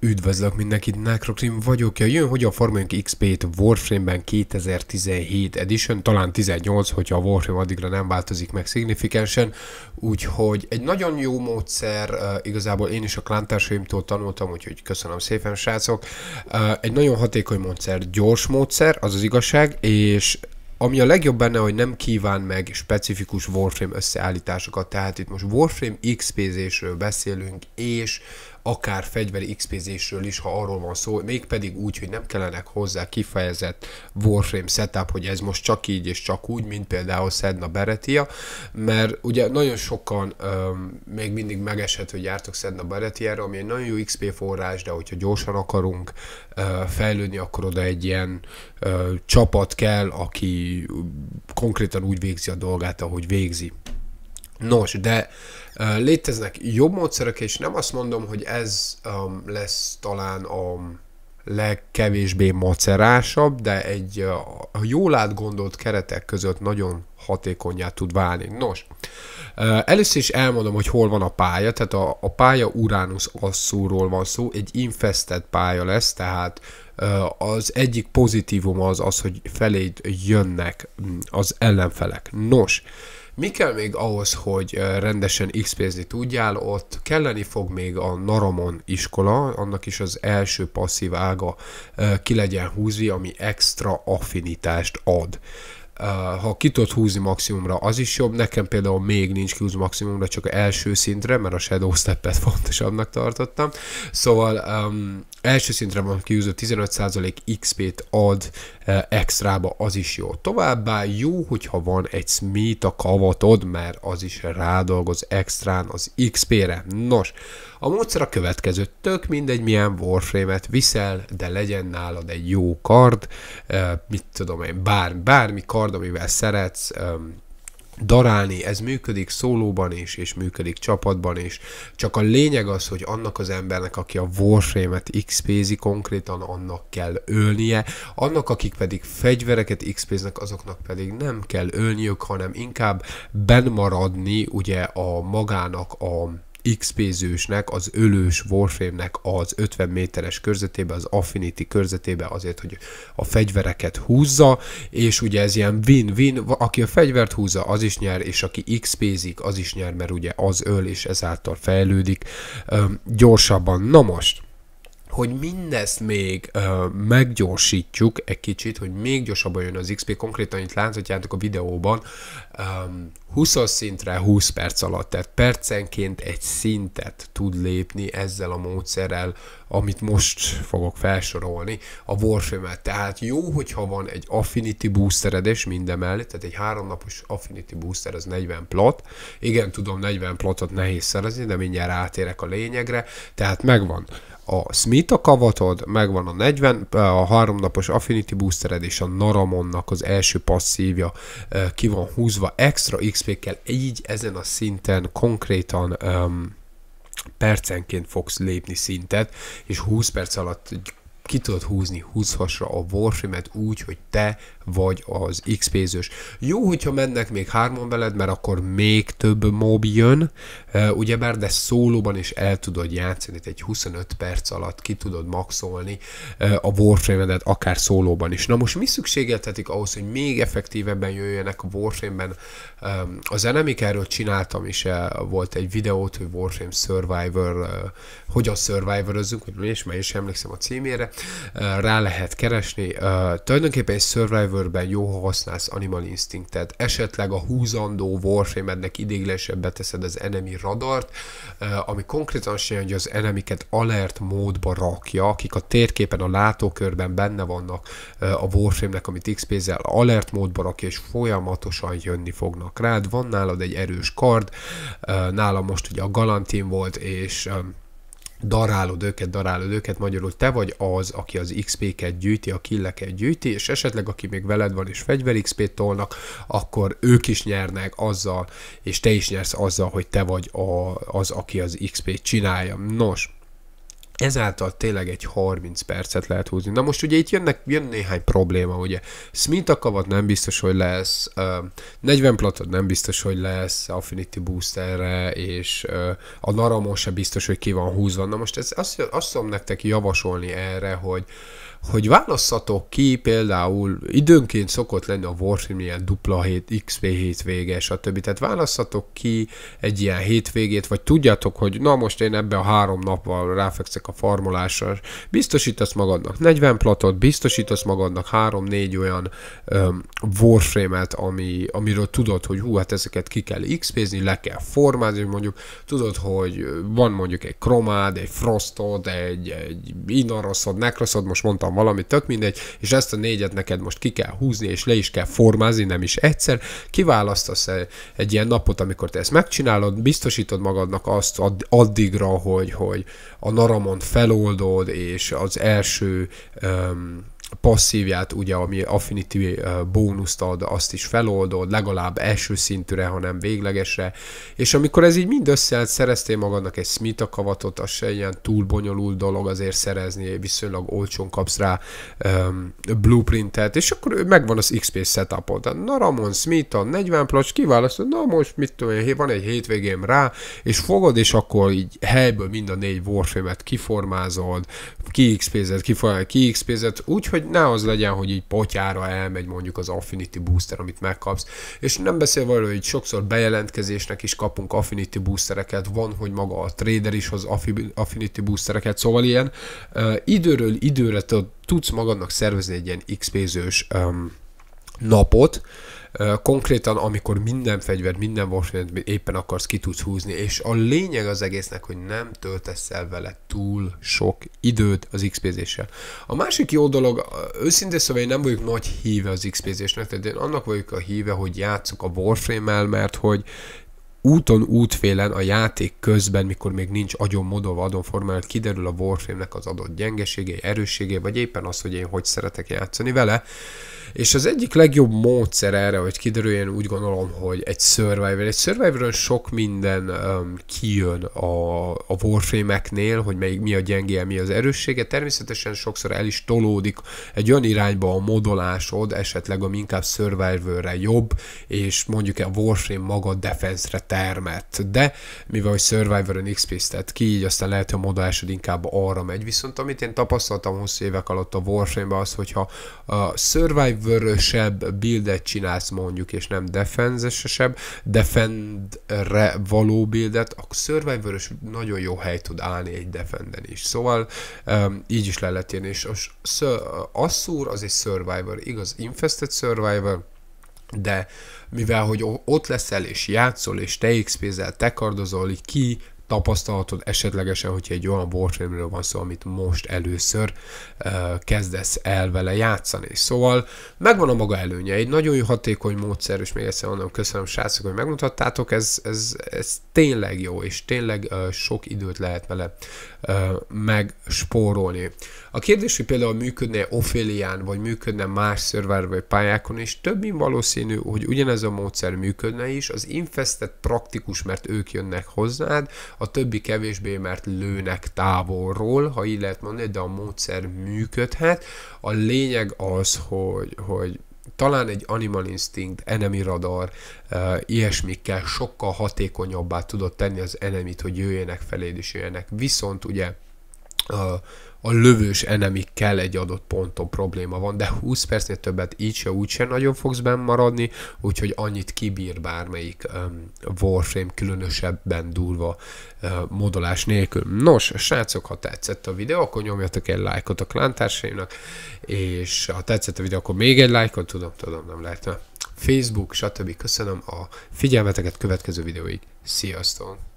Üdvözlök mindenkit, Necrocrim vagyok, ja jön, hogy a farmjunk XP-t Warframe-ben 2017 edition, talán 18, hogyha a Warframe addigra nem változik meg szignifikánsen, úgyhogy egy nagyon jó módszer, igazából én is a klántársaimtól tanultam, úgyhogy köszönöm szépen srácok, egy nagyon hatékony módszer, gyors módszer, az az igazság, és ami a legjobb benne, hogy nem kíván meg specifikus Warframe összeállításokat, tehát itt most Warframe xp sről beszélünk, és akár fegyveri xp sről is, ha arról van szó, mégpedig úgy, hogy nem kellenek hozzá kifejezett Warframe setup, hogy ez most csak így és csak úgy, mint például Sedna Beretia, mert ugye nagyon sokan öm, még mindig megesett, hogy jártok Sedna ra ami egy nagyon jó XP forrás, de hogyha gyorsan akarunk öm, fejlődni, akkor oda egy ilyen öm, csapat kell, aki konkrétan úgy végzi a dolgát, ahogy végzi. Nos, de léteznek jobb módszerek, és nem azt mondom, hogy ez um, lesz talán a legkevésbé macerásabb, de egy uh, jól átgondolt keretek között nagyon hatékonyá tud válni. Nos, uh, először is elmondom, hogy hol van a pálya, tehát a, a pálya Uranus asszúról van szó, egy infested pálya lesz, tehát az egyik pozitívum az az, hogy feléd jönnek mm, az ellenfelek. Nos, mi kell még ahhoz, hogy rendesen xp tudjál? Ott kelleni fog még a Naramon iskola, annak is az első passzív ága ki legyen húzvi, ami extra affinitást ad. Eh, ha ki tudod húzni maximumra, az is jobb. Nekem például még nincs kiúz maximumra, csak első szintre, mert a Shadow Step-et fontosabbnak tartottam. Szóval um, első szintre van kiúzó 15% XP-t ad uh, extrába, az is jó. Továbbá jó, hogyha van egy smita kavatod, mert az is rádolgoz extrán az XP-re. Nos, a módszer a következő. Tök mindegy, milyen Warframe-et viszel, de legyen nálad egy jó kard, uh, mit tudom én, bár, bármi kard, akard, amivel szeretsz, darálni, ez működik szólóban is, és működik csapatban is, csak a lényeg az, hogy annak az embernek, aki a Warframe-et xp konkrétan, annak kell ölnie, annak, akik pedig fegyvereket xp azoknak pedig nem kell ölniük, hanem inkább benmaradni ugye a magának a XP-zősnek, az ölős Warframe-nek az 50 méteres körzetébe, az Affinity körzetébe azért, hogy a fegyvereket húzza, és ugye ez ilyen win-win, aki a fegyvert húzza, az is nyer, és aki XP-zik, az is nyer, mert ugye az öl, és ezáltal fejlődik öm, gyorsabban. Na most, hogy mindezt még ö, uh, meggyorsítjuk egy kicsit, hogy még gyorsabban jön az XP, konkrétan itt láthatjátok a videóban, ö, um, 20 szintre 20 perc alatt, tehát percenként egy szintet tud lépni ezzel a módszerrel, amit most fogok felsorolni, a warframe Tehát jó, hogyha van egy affinity boostered és mindemellé, tehát egy háromnapos affinity booster az 40 plat. Igen, tudom, 40 platot nehéz szerezni, de mindjárt átérek a lényegre, tehát megvan a Smita kavatod, megvan a 40, a háromnapos Affinity boostered és a Naramonnak az első passzívja eh, ki van húzva extra XP-kkel, így ezen a szinten konkrétan um, percenként fogsz lépni szintet, és 20 perc alatt ki tudod húzni 20 hasra a warframe-et úgy, hogy te vagy az xp -zős. Jó, hogyha mennek még hárman veled, mert akkor még több mob jön, Ugye, már, de szólóban is el tudod játszani, egy 25 perc alatt ki tudod maxolni a warframe akár szólóban is. Na most mi szükségeltetik ahhoz, hogy még effektívebben jöjjenek a warframe-ben? Az enemik erről csináltam is, volt egy videót, hogy Warframe Survivor, hogyan survivorozzunk, hogy és már is emlékszem a címére, rá lehet keresni. Tulajdonképpen egy Survivorben jó, ha használsz Animal Instinctet, esetleg a húzandó Warframe-ednek idéglesebb beteszed az enemy radart, ami konkrétan azt jelenti, hogy az enemiket alert módba rakja, akik a térképen, a látókörben benne vannak a Warframe-nek, amit XP-zel alert módba rakja, és folyamatosan jönni fognak rád. Van nálad egy erős kard, nálam most ugye a Galantin volt, és darálod őket, darálod őket, magyarul te vagy az, aki az XP-ket gyűjti, a killeket gyűjti, és esetleg aki még veled van és fegyver XP-t tolnak, akkor ők is nyernek azzal, és te is nyersz azzal, hogy te vagy a, az, aki az XP-t csinálja. Nos, ezáltal tényleg egy 30 percet lehet húzni. Na most ugye itt jönnek, jön néhány probléma, ugye. Smith akavat nem biztos, hogy lesz, 40 platod nem biztos, hogy lesz, Affinity Boosterre, és a Naramon se biztos, hogy ki van húzva. Na most ez, azt, azt tudom nektek javasolni erre, hogy hogy válasszatok ki például időnként szokott lenni a Warframe ilyen dupla hét, XP hétvége, stb. Tehát válasszatok ki egy ilyen hétvégét, vagy tudjátok, hogy na most én ebbe a három napval ráfekszek a farmolással. Biztosítasz magadnak 40 platot, biztosítasz magadnak 3-4 olyan um, warframe-et, ami, amiről tudod, hogy hú, hát ezeket ki kell xp le kell formázni, mondjuk tudod, hogy van mondjuk egy kromád, egy frostod, egy, egy inaroszod, nekroszod, most mondtam valami tök mindegy, és ezt a négyet neked most ki kell húzni, és le is kell formázni, nem is egyszer. Kiválasztasz egy, egy ilyen napot, amikor te ezt megcsinálod, biztosítod magadnak azt addigra, hogy, hogy a naramon feloldod, és az első um, passzívját, ugye, ami Affinity bónuszt ad, azt is feloldod, legalább első szintűre, hanem véglegesre, és amikor ez így mind összeállt, szereztél magadnak egy Smita kavatot, az se ilyen túl bonyolult dolog azért szerezni, viszonylag olcsón kapsz rá um, blueprintet, és akkor megvan az XP setupod. Na Ramon, Smita, 40 placs, kiválasztod, na most mit tudom én, van egy hétvégém rá, és fogod, és akkor így helyből mind a négy warframe-et kiformázod, ki XP-zed, ki, ki XP-zed, úgyhogy hogy ne az legyen, hogy így potyára elmegy mondjuk az Affinity Booster, amit megkapsz. És nem beszél arról, hogy sokszor bejelentkezésnek is kapunk Affinity Boostereket, van, hogy maga a trader is hoz Affinity Boostereket, szóval ilyen uh, időről időre tudsz magadnak szervezni egy ilyen XP-zős um, napot, konkrétan, amikor minden fegyvert, minden vasfegyvert éppen akarsz, ki tudsz húzni, és a lényeg az egésznek, hogy nem töltesz el vele túl sok időt az xp -zéssel. A másik jó dolog, őszintén szóval én nem vagyok nagy híve az xp tehát én annak vagyok a híve, hogy játszok a Warframe-el, mert hogy úton, útfélen a játék közben, mikor még nincs agyon modolva adon formáját, kiderül a Warframe-nek az adott gyengeségei, erősségei, vagy éppen az, hogy én hogy szeretek játszani vele, és az egyik legjobb módszer erre, hogy kiderüljön, úgy gondolom, hogy egy Survivor. Egy survivor sok minden um, kijön a, a Warframe-eknél, hogy melyik mi a gyengéje, mi az erőssége. Természetesen sokszor el is tolódik egy olyan irányba a modolásod, esetleg a inkább survivor jobb, és mondjuk a Warframe maga defense-re termett. De mivel hogy Survivor-ön XP-t tett ki, így aztán lehet, hogy a modolásod inkább arra megy. Viszont amit én tapasztaltam hosszú évek alatt a Warframe-ben az, hogyha a Survivor vörösebb buildet csinálsz mondjuk, és nem defenzesesebb, defendre való buildet, a survivor nagyon jó hely tud állni egy defenden is. Szóval um, így is le lehet érni, és az Assur az egy survivor, igaz, infested survivor, de mivel hogy ott leszel és játszol, és te xp zel te kardozol, így ki tapasztalatod esetlegesen, hogyha egy olyan Warframe-ről van szó, amit most először uh, kezdesz el vele játszani. Szóval megvan a maga előnye, egy nagyon jó hatékony módszer, és még egyszer mondom, köszönöm srácok, hogy megmutattátok, ez, ez, ez tényleg jó, és tényleg uh, sok időt lehet vele uh, megspórolni. A kérdés, hogy például működne Ophelian, vagy működne más szerver vagy pályákon, és több mint valószínű, hogy ugyanez a módszer működne is, az infestet praktikus, mert ők jönnek hozzád, a többi kevésbé, mert lőnek távolról, ha így lehet mondani, de a módszer működhet. A lényeg az, hogy, hogy talán egy Animal Instinct, Enemy Radar, uh, ilyesmikkel sokkal hatékonyabbá tudott tenni az enemit, hogy jöjjenek feléd és jöjjenek. Viszont ugye uh, a lövős enemikkel egy adott ponton probléma van, de 20 percnél többet így se úgy sem nagyon fogsz benn maradni, úgyhogy annyit kibír bármelyik um, Warframe különösebben durva uh, modolás nélkül. Nos, srácok, ha tetszett a videó, akkor nyomjatok egy lájkot a klántársaimnak, és ha tetszett a videó, akkor még egy lájkot, tudom, tudom, nem lehetne. Facebook, stb. Köszönöm a figyelmeteket következő videóig. Sziasztok!